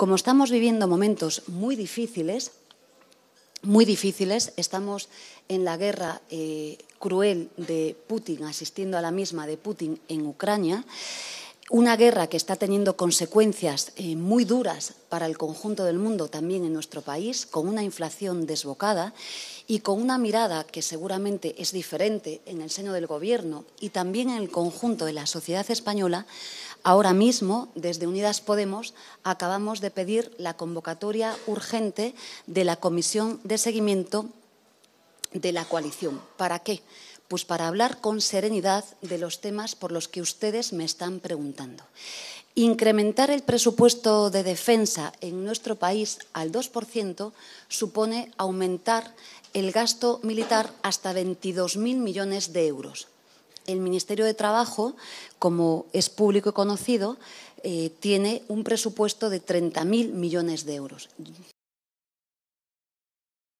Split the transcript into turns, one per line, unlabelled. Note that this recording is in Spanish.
Como estamos viviendo momentos muy difíciles, muy difíciles, estamos en la guerra eh, cruel de Putin, asistiendo a la misma de Putin en Ucrania, una guerra que está teniendo consecuencias eh, muy duras para el conjunto del mundo, también en nuestro país, con una inflación desbocada y con una mirada que seguramente es diferente en el seno del Gobierno y también en el conjunto de la sociedad española, ahora mismo, desde Unidas Podemos, acabamos de pedir la convocatoria urgente de la Comisión de Seguimiento de la coalición. ¿Para qué? Pues para hablar con serenidad de los temas por los que ustedes me están preguntando. Incrementar el presupuesto de defensa en nuestro país al 2% supone aumentar el gasto militar hasta 22.000 millones de euros. El Ministerio de Trabajo, como es público y conocido, eh, tiene un presupuesto de
30.000 millones de euros.